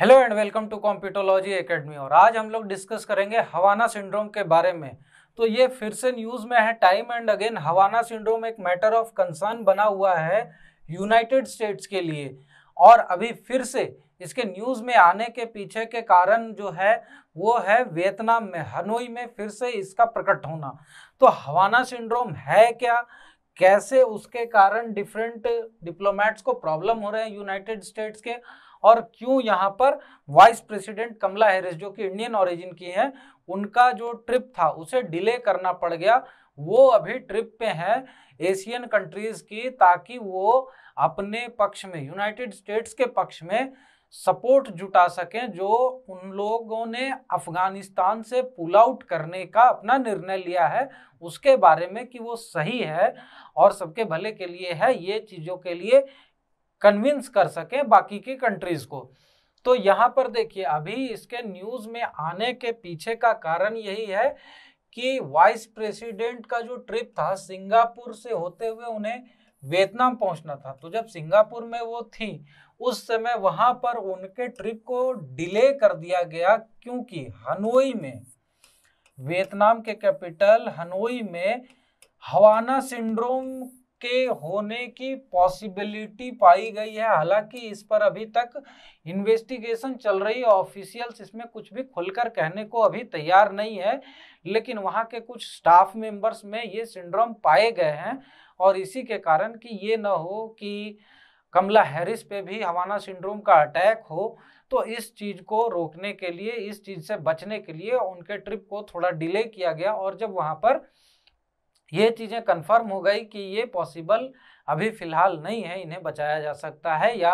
hello and welcome to Computology Academy और आज हम लोग डिस्कस करेंगे हवाना सिंड्रोम के बारे में तो ये फिर से न्यूज़ में है time and again Havana syndrome एक मैटर ऑफ कंसर्न बना हुआ है यूनाइटेड स्टेट्स के लिए और अभी फिर से इसके न्यूज़ में आने के पीछे के कारण जो है वो है वियतनाम में हनोई में फिर से इसका प्रकट होना तो हवाना सिंड्रोम है क्या कैसे उसके कारण डिफरेंट डिप्लोमेट्स को प्रॉब्लम हो रहे हैं यूनाइटेड स्टेट्स के और क्यों यहाँ पर वाइस प्रेसिडेंट कमला हैरिस जो कि इंडियन ऑरिजिन की हैं उनका जो ट्रिप था उसे डिले करना पड़ गया वो अभी ट्रिप पे हैं एशियन कंट्रीज की ताकि वो अपने पक्ष में यूनाइटेड स्टेट्स के पक्ष में सपोर्ट जुटा सकें जो उन लोगों ने अफगानिस्तान से पुल आउट करने का अपना निर्णय लिया है उसके बारे में कि वो सही है और सबके भले के लिए है ये चीज़ों के लिए कन्विंस कर सके बाकी की कंट्रीज को तो यहाँ पर देखिए अभी इसके न्यूज में आने के पीछे का कारण यही है कि वाइस प्रेसिडेंट का जो ट्रिप था सिंगापुर से होते हुए उन्हें वियतनाम पहुंचना था तो जब सिंगापुर में वो थी उस समय वहां पर उनके ट्रिप को डिले कर दिया गया क्योंकि हनोई में वियतनाम के कैपिटल हनोई में हवाना सिंड्रोम के होने की पॉसिबिलिटी पाई गई है हालांकि इस पर अभी तक इन्वेस्टिगेशन चल रही है ऑफिशियल्स इसमें कुछ भी खुलकर कहने को अभी तैयार नहीं है लेकिन वहाँ के कुछ स्टाफ मेंबर्स में ये सिंड्रोम पाए गए हैं और इसी के कारण कि ये ना हो कि कमला हैरिस पे भी हवाना सिंड्रोम का अटैक हो तो इस चीज़ को रोकने के लिए इस चीज़ से बचने के लिए उनके ट्रिप को थोड़ा डिले किया गया और जब वहाँ पर ये चीज़ें कंफर्म हो गई कि ये पॉसिबल अभी फ़िलहाल नहीं है इन्हें बचाया जा सकता है या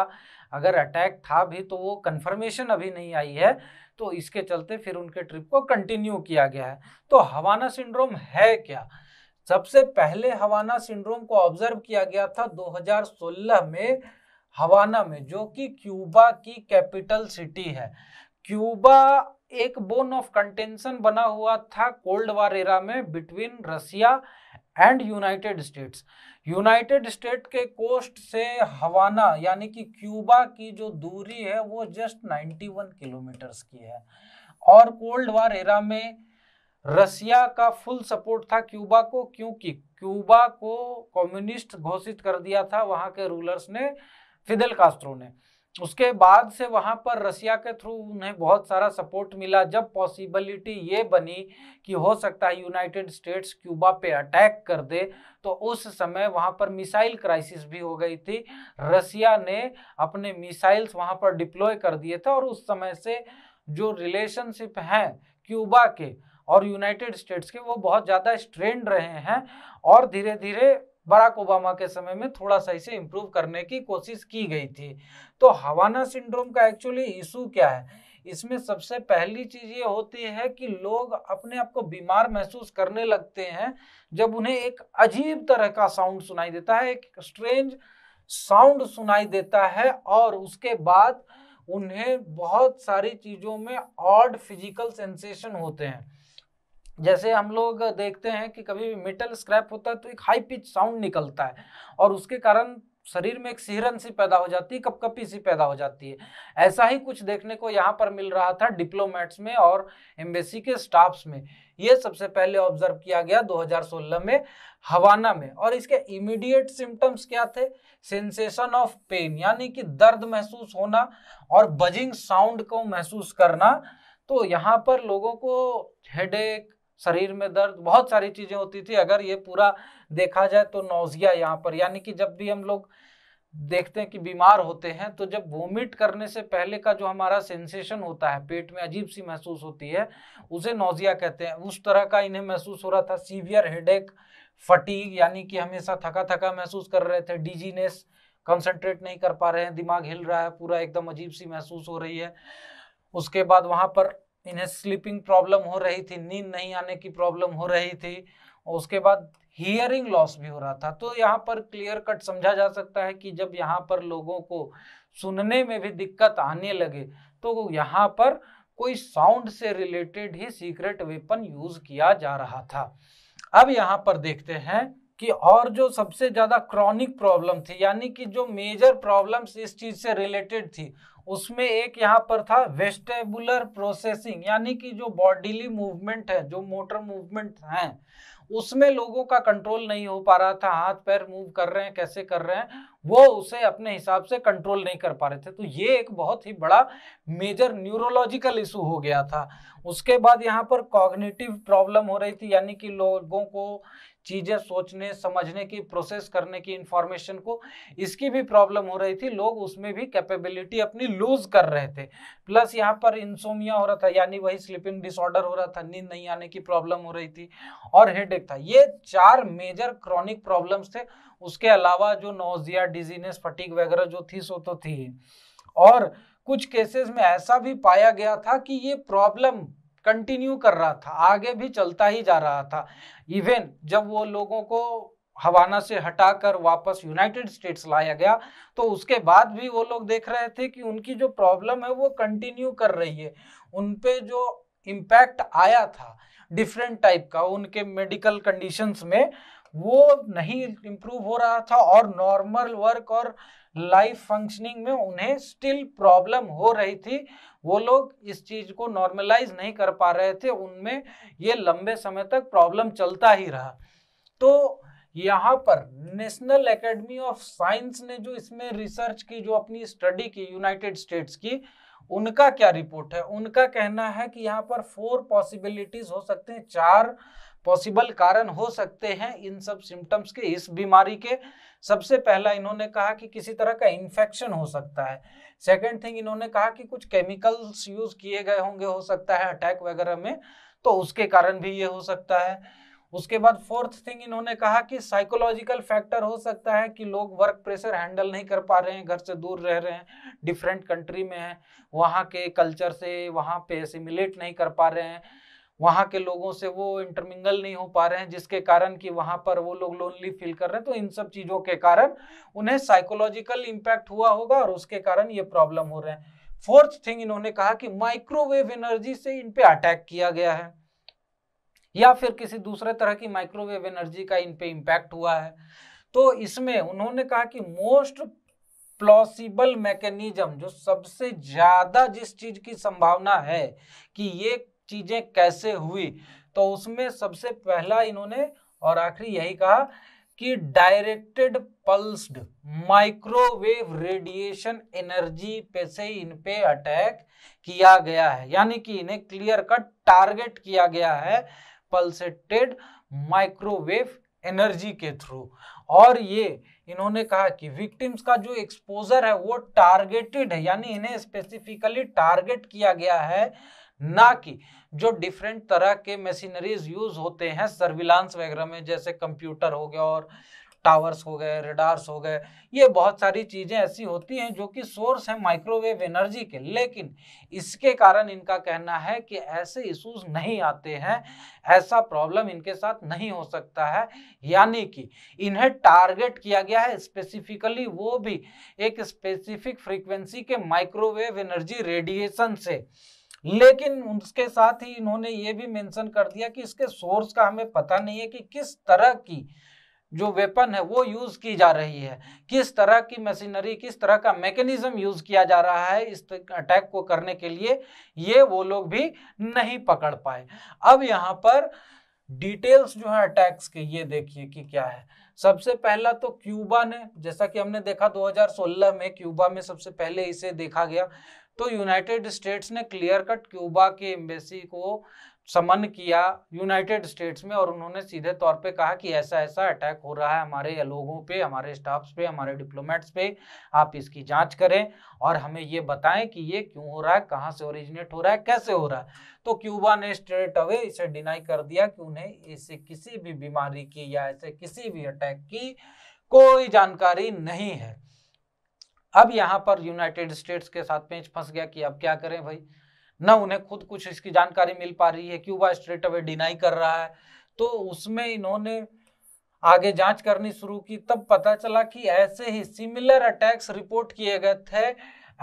अगर अटैक था भी तो वो कंफर्मेशन अभी नहीं आई है तो इसके चलते फिर उनके ट्रिप को कंटिन्यू किया गया है तो हवाना सिंड्रोम है क्या सबसे पहले हवाना सिंड्रोम को ऑब्जर्व किया गया था 2016 में हवाना में जो कि क्यूबा की कैपिटल सिटी है क्यूबा एक बोन ऑफ कंटेंशन बना हुआ था कोल्ड वार एरा में between Russia and United States United State के कोस्ट से हवाना यानी कि क्यूबा की जो दूरी है वो जस्ट 91 किलोमीटर्स की है और कोल्ड वार एरा में रसिया का फुल सपोर्ट था क्यूबा को क्योंकि क्यूबा को कम्युनिस्ट घोषित कर दिया था वहां के रूलर्स ने फिदल कास्ट्रो ने उसके बाद से वहाँ पर रसिया के थ्रू उन्हें बहुत सारा सपोर्ट मिला जब पॉसिबिलिटी ये बनी कि हो सकता है यूनाइटेड स्टेट्स क्यूबा पे अटैक कर दे तो उस समय वहाँ पर मिसाइल क्राइसिस भी हो गई थी रसिया ने अपने मिसाइल्स वहाँ पर डिप्लॉय कर दिए थे और उस समय से जो रिलेशनशिप हैं क्यूबा के और यूनाइटेड स्टेट्स के वो बहुत ज़्यादा स्ट्रेंड रहे हैं और धीरे धीरे बराक ओबामा के समय में थोड़ा सा इसे इम्प्रूव करने की कोशिश की गई थी तो हवाना सिंड्रोम का एक्चुअली इशू क्या है इसमें सबसे पहली चीज़ ये होती है कि लोग अपने आप को बीमार महसूस करने लगते हैं जब उन्हें एक अजीब तरह का साउंड सुनाई देता है एक स्ट्रेंज साउंड सुनाई देता है और उसके बाद उन्हें बहुत सारी चीज़ों में ऑड फिजिकल सेंसेशन होते हैं जैसे हम लोग देखते हैं कि कभी भी मेटल स्क्रैप होता है तो एक हाई पिच साउंड निकलता है और उसके कारण शरीर में एक सिहरन सी पैदा हो जाती है कपकपी सी पैदा हो जाती है ऐसा ही कुछ देखने को यहाँ पर मिल रहा था डिप्लोमेट्स में और एम्बेसी के स्टाफ्स में ये सबसे पहले ऑब्जर्व किया गया 2016 में हवाना में और इसके इमीडिएट सिम्टम्स क्या थे सेंसेशन ऑफ पेन यानी कि दर्द महसूस होना और बजिंग साउंड को महसूस करना तो यहाँ पर लोगों को हेडेक शरीर में दर्द बहुत सारी चीज़ें होती थी अगर ये पूरा देखा जाए तो नोज़िया यहाँ पर यानी कि जब भी हम लोग देखते हैं कि बीमार होते हैं तो जब वोमिट करने से पहले का जो हमारा सेंसेशन होता है पेट में अजीब सी महसूस होती है उसे नोज़िया कहते हैं उस तरह का इन्हें महसूस हो रहा था सीवियर हेडेक फटीग यानी कि हमेशा थका थका महसूस कर रहे थे डिजीनेस कंसंट्रेट नहीं कर पा रहे हैं दिमाग हिल रहा है पूरा एकदम अजीब सी महसूस हो रही है उसके बाद वहाँ पर इन्हें स्लीपिंग प्रॉब्लम हो रही थी नींद नहीं आने की प्रॉब्लम हो रही थी उसके बाद हियरिंग लॉस भी हो रहा था तो यहाँ पर क्लियर कट समझा जा सकता है कि जब यहाँ पर लोगों को सुनने में भी दिक्कत आने लगे तो यहाँ पर कोई साउंड से रिलेटेड ही सीक्रेट वेपन यूज किया जा रहा था अब यहाँ पर देखते हैं कि और जो सबसे ज़्यादा क्रॉनिक प्रॉब्लम थी यानी कि जो मेजर प्रॉब्लम्स इस चीज़ से रिलेटेड थी उसमें एक यहाँ पर था वेस्टेबुलर प्रोसेसिंग यानी कि जो बॉडीली मूवमेंट है जो मोटर मूवमेंट हैं उसमें लोगों का कंट्रोल नहीं हो पा रहा था हाथ पैर मूव कर रहे हैं कैसे कर रहे हैं वो उसे अपने हिसाब से कंट्रोल नहीं कर पा रहे थे तो ये एक बहुत ही बड़ा मेजर न्यूरोलॉजिकल इशू हो गया था उसके बाद यहाँ पर कॉग्निटिव प्रॉब्लम हो रही थी यानी कि लोगों को चीज़ें सोचने समझने की प्रोसेस करने की इंफॉर्मेशन को इसकी भी प्रॉब्लम हो रही थी लोग उसमें भी कैपेबिलिटी अपनी लूज कर रहे थे प्लस यहाँ पर इंसोमिया हो रहा था यानी वही स्लीपिंग डिसऑर्डर हो रहा था नींद नहीं आने की प्रॉब्लम हो रही थी और हेडेक था ये चार मेजर क्रॉनिक प्रॉब्लम्स थे उसके अलावा जो नोजिया डिजीनेस फटीक वगैरह जो थी सो तो थी और कुछ केसेस में ऐसा भी पाया गया था कि ये प्रॉब्लम कंटिन्यू कर रहा था आगे भी चलता ही जा रहा था इवन जब वो लोगों को हवाना से हटाकर वापस यूनाइटेड स्टेट्स लाया गया तो उसके बाद भी वो लोग देख रहे थे कि उनकी जो प्रॉब्लम है वो कंटिन्यू कर रही है उन पे जो इम्पैक्ट आया था डिफरेंट टाइप का उनके मेडिकल कंडीशंस में वो नहीं इम्प्रूव हो रहा था और नॉर्मल वर्क और लाइफ फंक्शनिंग में उन्हें स्टिल प्रॉब्लम हो रही थी वो लोग इस चीज़ को नॉर्मलाइज नहीं कर पा रहे थे उनमें ये लंबे समय तक प्रॉब्लम चलता ही रहा तो यहाँ पर नेशनल एकेडमी ऑफ साइंस ने जो इसमें रिसर्च की जो अपनी स्टडी की यूनाइटेड स्टेट्स की उनका क्या रिपोर्ट है उनका कहना है कि यहाँ पर फोर पॉसिबिलिटीज हो सकते हैं चार पॉसिबल कारण हो सकते हैं इन सब सिम्टम्स के इस बीमारी के सबसे पहला इन्होंने कहा कि किसी तरह का इन्फेक्शन हो सकता है सेकंड थिंग इन्होंने कहा कि कुछ केमिकल्स यूज किए गए होंगे हो सकता है अटैक वगैरह में तो उसके कारण भी ये हो सकता है उसके बाद फोर्थ थिंग इन्होंने कहा कि साइकोलॉजिकल फैक्टर हो सकता है कि लोग वर्क प्रेशर हैंडल नहीं कर पा रहे हैं घर से दूर रह रहे हैं डिफरेंट कंट्री में हैं वहाँ के कल्चर से वहाँ पे एसिमिलेट नहीं कर पा रहे हैं वहाँ के लोगों से वो इंटरमिंगल नहीं हो पा रहे हैं जिसके कारण कि वहाँ पर वो लोग लोनली फील कर रहे हैं तो इन सब चीज़ों के कारण उन्हें साइकोलॉजिकल इम्पैक्ट हुआ होगा और उसके कारण ये प्रॉब्लम हो रहे हैं फोर्थ थिंग इन्होंने कहा कि माइक्रोवेव एनर्जी से इन पर अटैक किया गया है या फिर किसी दूसरे तरह की माइक्रोवेव एनर्जी का इन पे इम्पैक्ट हुआ है तो इसमें उन्होंने कहा कि मोस्ट प्लॉसिबल मैकेनिज्म जो सबसे ज़्यादा जिस चीज़ की संभावना है कि ये चीज़ें कैसे हुई तो उसमें सबसे पहला इन्होंने और आखिरी यही कहा कि directed pulsed microwave radiation energy पे से इन पे अटैक किया गया है यानी कि इन्हें क्लियर कट टारगेट किया गया है पल्सेटेड माइक्रोवेव एनर्जी के थ्रू और ये इन्होंने कहा कि विक्टिम्स का जो एक्सपोजर है वो टारगेटेड है यानी इन्हें स्पेसिफिकली टारगेट किया गया है ना कि जो डिफरेंट तरह के मशीनरीज यूज होते हैं सर्विलांस वगैरह में जैसे कंप्यूटर हो गया और टावर्स हो गए रेडार्स हो गए ये बहुत सारी चीज़ें ऐसी होती हैं जो कि सोर्स है माइक्रोवेव एनर्जी के लेकिन इसके कारण इनका कहना है कि ऐसे इशूज नहीं आते हैं ऐसा प्रॉब्लम इनके साथ नहीं हो सकता है यानी कि इन्हें टारगेट किया गया है स्पेसिफिकली वो भी एक स्पेसिफिक फ्रीक्वेंसी के माइक्रोवेव एनर्जी रेडिएशन से लेकिन उसके साथ ही इन्होंने ये भी मेंशन कर दिया कि इसके सोर्स का हमें पता नहीं है कि किस तरह की जो वेपन है वो यूज की जा रही है किस तरह की मशीनरी किस तरह का मैकेनिज्म यूज किया जा रहा है इस अटैक को करने के लिए ये वो लोग भी नहीं पकड़ पाए अब यहाँ पर डिटेल्स जो है अटैक्स के ये देखिए कि क्या है सबसे पहला तो क्यूबा ने जैसा कि हमने देखा 2016 में क्यूबा में सबसे पहले इसे देखा गया तो यूनाइटेड स्टेट्स ने क्लियर कट क्यूबा के एम्बेसी को समन किया यूनाइटेड स्टेट्स में और उन्होंने सीधे तौर पे कहा कि ऐसा ऐसा अटैक हो रहा है हमारे लोगों पे हमारे स्टाफ्स पे हमारे डिप्लोमेट्स पे आप इसकी जांच करें और हमें ये बताएं कि ये क्यों हो रहा है कहाँ से ओरिजिनेट हो रहा है कैसे हो रहा है तो क्यूबा ने स्ट्रेट अवे इसे डिनाई कर दिया कि उन्हें इसे किसी भी बीमारी की या ऐसे किसी भी अटैक की कोई जानकारी नहीं है अब यहाँ पर यूनाइटेड स्टेट्स के साथ पेंच फंस गया कि अब क्या करें भाई ना उन्हें खुद कुछ इसकी जानकारी मिल पा रही है क्यूबा स्ट्रेट अवे डिनाई कर रहा है तो उसमें इन्होंने आगे जांच करनी शुरू की तब पता चला कि ऐसे ही सिमिलर अटैक्स रिपोर्ट किए गए थे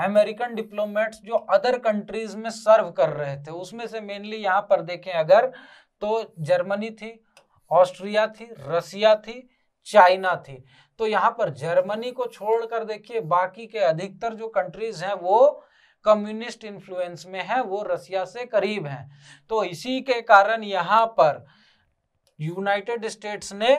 अमेरिकन डिप्लोमेट्स जो अदर कंट्रीज में सर्व कर रहे थे उसमें से मेनली यहाँ पर देखें अगर तो जर्मनी थी ऑस्ट्रिया थी रसिया थी चाइना थी तो यहाँ पर जर्मनी को छोड़कर देखिए बाकी के अधिकतर जो कंट्रीज हैं वो कम्युनिस्ट इन्फ्लुएंस में है वो रसिया से करीब हैं तो इसी के कारण यहाँ पर यूनाइटेड स्टेट्स ने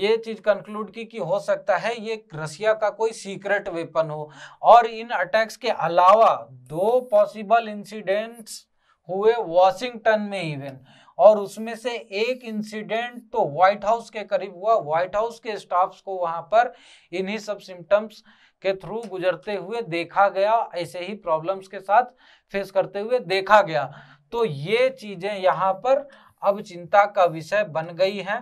ये चीज कंक्लूड की कि हो सकता है ये रसिया का कोई सीक्रेट वेपन हो और इन अटैक्स के अलावा दो पॉसिबल इंसिडेंट्स हुए वॉशिंगटन में इवन और उसमें से एक इंसिडेंट तो व्हाइट हाउस के करीब हुआ व्हाइट हाउस के स्टाफ्स को वहां पर इन्हीं सब सिम्टम्स के थ्रू गुजरते हुए देखा गया ऐसे ही प्रॉब्लम्स के साथ फेस करते हुए देखा गया तो ये चीजें यहाँ पर अब चिंता का विषय बन गई हैं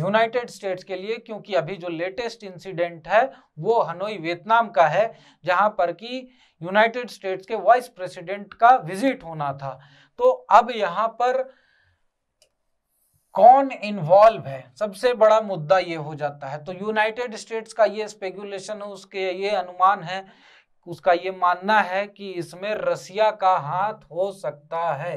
यूनाइटेड स्टेट्स के लिए क्योंकि अभी जो लेटेस्ट इंसिडेंट है वो हनोई वियतनाम का है जहां पर कि यूनाइटेड स्टेट्स के वाइस प्रेसिडेंट का विजिट होना था तो अब यहाँ पर कौन इन्वॉल्व है सबसे बड़ा मुद्दा ये हो जाता है तो यूनाइटेड स्टेट्स का ये स्पेकुलेशन है उसके ये अनुमान है उसका ये मानना है कि इसमें रसिया का हाथ हो सकता है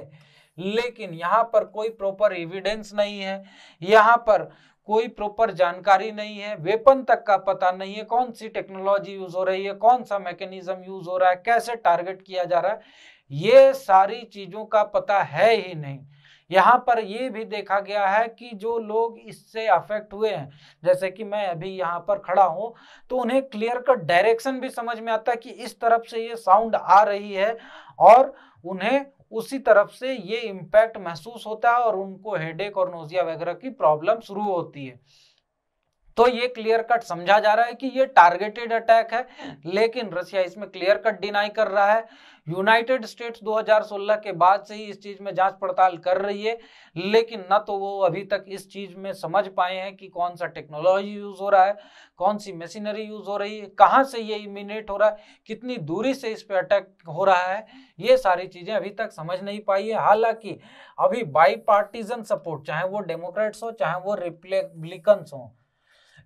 लेकिन यहाँ पर कोई प्रॉपर एविडेंस नहीं है यहाँ पर कोई प्रॉपर जानकारी नहीं है वेपन तक का पता नहीं है कौन सी टेक्नोलॉजी यूज हो रही है कौन सा मैकेनिज्म यूज हो रहा है कैसे टारगेट किया जा रहा है ये सारी चीजों का पता है ही नहीं यहाँ पर ये भी देखा गया है कि जो लोग इससे अफेक्ट हुए हैं जैसे कि मैं अभी यहाँ पर खड़ा हूँ तो उन्हें क्लियर कट डायरेक्शन भी समझ में आता है कि इस तरफ से ये साउंड आ रही है और उन्हें उसी तरफ से ये इम्पैक्ट महसूस होता है और उनको हेडेक और नोजिया वगैरह की प्रॉब्लम शुरू होती है तो ये क्लियर कट समझा जा रहा है कि ये टारगेटेड अटैक है लेकिन रशिया इसमें क्लियर कट डिनाई कर रहा है यूनाइटेड स्टेट्स 2016 के बाद से ही इस चीज में जांच पड़ताल कर रही है लेकिन न तो वो अभी तक इस चीज में समझ पाए हैं कि कौन सा टेक्नोलॉजी यूज हो रहा है कौन सी मशीनरी यूज हो रही है कहाँ से ये इमिनेट हो रहा है कितनी दूरी से इस पर अटैक हो रहा है ये सारी चीजें अभी तक समझ नहीं पाई है हालांकि अभी बाई पार्टीजन सपोर्ट चाहे वो डेमोक्रेट्स हो चाहे वो रिपब्लिकन्स हों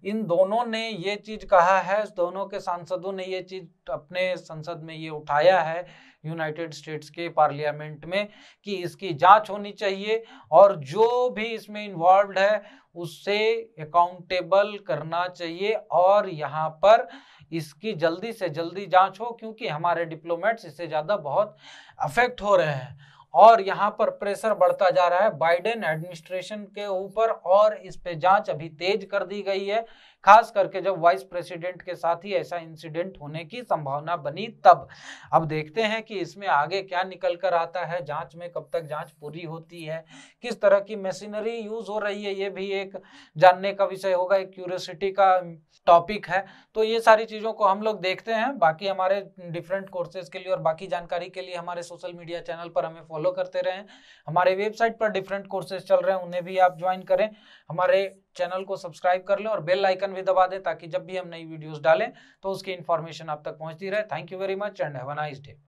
इन दोनों ने ये चीज कहा है दोनों के सांसदों ने ये चीज अपने संसद में ये उठाया है यूनाइटेड स्टेट्स के पार्लियामेंट में कि इसकी जांच होनी चाहिए और जो भी इसमें इन्वॉल्व है उससे अकाउंटेबल करना चाहिए और यहाँ पर इसकी जल्दी से जल्दी जांच हो क्योंकि हमारे डिप्लोमेट्स इससे ज़्यादा बहुत अफेक्ट हो रहे हैं और यहाँ पर प्रेशर बढ़ता जा रहा है बाइडेन एडमिनिस्ट्रेशन के ऊपर और इस पे जांच अभी तेज कर दी गई है खास करके जब वाइस प्रेसिडेंट के साथ ही ऐसा इंसिडेंट होने की संभावना बनी तब अब देखते हैं कि इसमें आगे क्या निकल कर आता है जांच में कब तक जांच पूरी होती है किस तरह की मशीनरी यूज हो रही है ये भी एक जानने का विषय होगा एक क्यूरियोसिटी का टॉपिक है तो ये सारी चीज़ों को हम लोग देखते हैं बाकी हमारे डिफरेंट कोर्सेज के लिए और बाकी जानकारी के लिए हमारे सोशल मीडिया चैनल पर हमें फॉलो करते रहें हमारे वेबसाइट पर डिफरेंट कोर्सेज चल रहे हैं उन्हें भी आप ज्वाइन करें हमारे चैनल को सब्सक्राइब कर लें और बेल आइकन भी दबा दें ताकि जब भी हम नई वीडियोस डालें तो उसकी इन्फॉर्मेशन आप तक पहुंचती रहे thank you very much and have a nice day